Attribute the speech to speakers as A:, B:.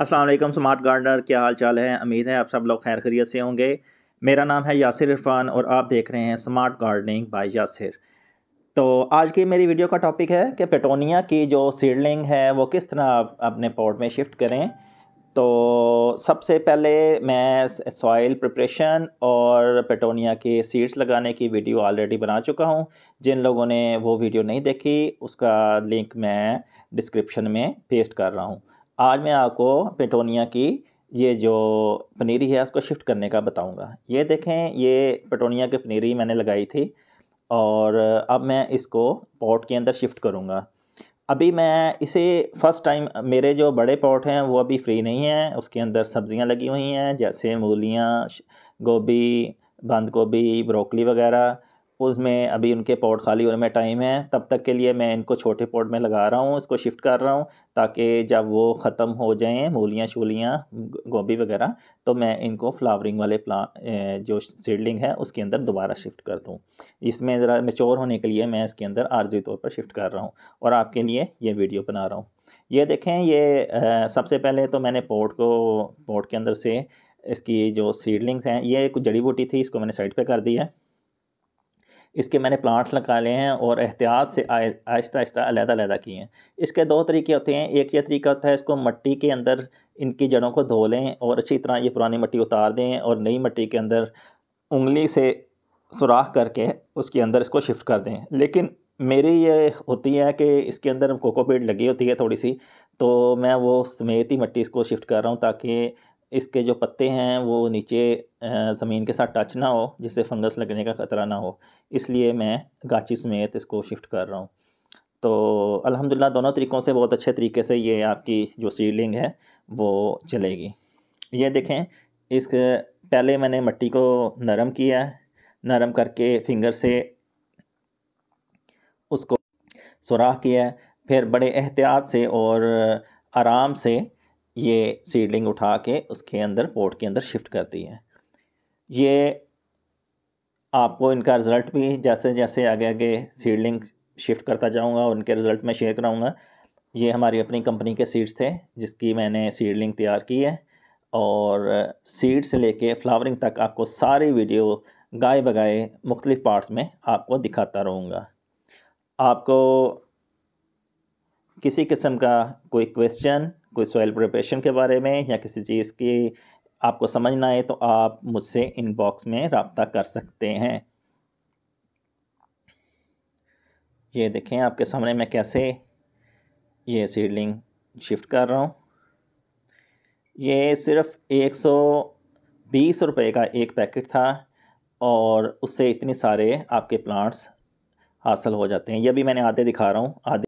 A: Aslam smart gardener क्या हाल चाल है उम्मीद है आप सब लोग खैर खरीत से होंगे मेरा नाम है यासिर इरफान और आप देख रहे हैं स्मार्ट गार्डनिंग बाय यासिर तो आज की मेरी वीडियो का टॉपिक है कि पेटोनिया की जो सीडलिंग है वो किस तरह आप अपने पॉट में शिफ्ट करें तो सबसे पहले मैं सॉइल प्रिपरेशन और पेटोनिया के सीड्स लगाने की वीडियो ऑलरेडी बना चुका हूं जिन लोगों ने वो वीडियो नहीं देखी उसका लिंक मैं डिस्क्रिप्शन में पेस्ट कर रहा हूं आज मैं आपको पेटोनिया की ये जो पनीरी है उसको शिफ्ट करने का बताऊंगा ये देखें ये पेटोनिया की पनीरी मैंने लगाई थी और अब मैं इसको पॉट के अंदर शिफ्ट करूंगा अभी मैं इसे फ़र्स्ट टाइम मेरे जो बड़े पॉट हैं वो अभी फ्री नहीं हैं उसके अंदर सब्ज़ियां लगी हुई हैं जैसे मूलियाँ गोभी बंद गोभी ब्रोकली वगैरह उसमें अभी उनके पॉट खाली होने में टाइम है तब तक के लिए मैं इनको छोटे पॉट में लगा रहा हूँ इसको शिफ्ट कर रहा हूँ ताकि जब वो ख़त्म हो जाएँ मूलियाँ शूलियाँ गोभी वगैरह तो मैं इनको फ्लावरिंग वाले प्ला जो सीडलिंग है उसके अंदर दोबारा शिफ्ट कर दूँ इसमें ज़रा मेचोर होने के लिए मैं इसके अंदर आर्जी तौर पर शिफ्ट कर रहा हूँ और आपके लिए ये वीडियो बना रहा हूँ ये देखें ये आ, सबसे पहले तो मैंने पोर्ट को पोर्ट के अंदर से इसकी जो सीडलिंग्स हैं ये कुछ जड़ी बूटी थी इसको मैंने साइड पे कर दिया है इसके मैंने प्लांट्स निकाले हैं और एहतियात से आहिस्ता आहिस्ता अलहदा अलहदा किए हैं इसके दो तरीके होते हैं एक यह तरीका होता है इसको मिट्टी के अंदर इनकी जड़ों को धो लें और अच्छी तरह ये पुरानी मिट्टी उतार दें और नई मिट्टी के अंदर उंगली से सुराख करके उसके अंदर इसको शिफ्ट कर दें लेकिन मेरी ये होती है कि इसके अंदर कोकोपीट लगी होती है थोड़ी सी तो मैं वो समेत ही मिट्टी इसको शिफ्ट कर रहा हूँ ताकि इसके जो पत्ते हैं वो नीचे ज़मीन के साथ टच ना हो जिससे फंगस लगने का ख़तरा ना हो इसलिए मैं गाची समेत इसको शिफ्ट कर रहा हूँ तो अल्हम्दुलिल्लाह दोनों तरीक़ों से बहुत अच्छे तरीके से ये आपकी जो सीडलिंग है वो चलेगी ये देखें इस पहले मैंने मिट्टी को नरम किया नरम करके फिंगर से उसको सुराख किया फिर बड़े एहतियात से और आराम से ये सीडलिंग उठा के उसके अंदर पोर्ट के अंदर शिफ्ट करती है ये आपको इनका रिज़ल्ट भी जैसे जैसे आगे आगे सीडलिंग शिफ्ट करता जाऊँगा उनके रिज़ल्ट मैं शेयर कराऊँगा ये हमारी अपनी कंपनी के सीड्स थे जिसकी मैंने सीडलिंग तैयार की है और सीड से लेके फ्लावरिंग तक आपको सारी वीडियो गाय बगाए मुख्तलिफ़ पार्ट्स में आपको दिखाता रहूँगा आपको किसी किस्म का कोई क्वेश्चन कोई सॉइल प्रिपरेशन के बारे में या किसी चीज़ की आपको समझना है तो आप मुझसे इनबॉक्स में रबता कर सकते हैं ये देखें आपके सामने मैं कैसे ये सीडलिंग शिफ्ट कर रहा हूँ ये सिर्फ एक सौ बीस रुपये का एक पैकेट था और उससे इतने सारे आपके प्लांट्स हासिल हो जाते हैं ये भी मैंने आधे दिखा रहा हूँ आधे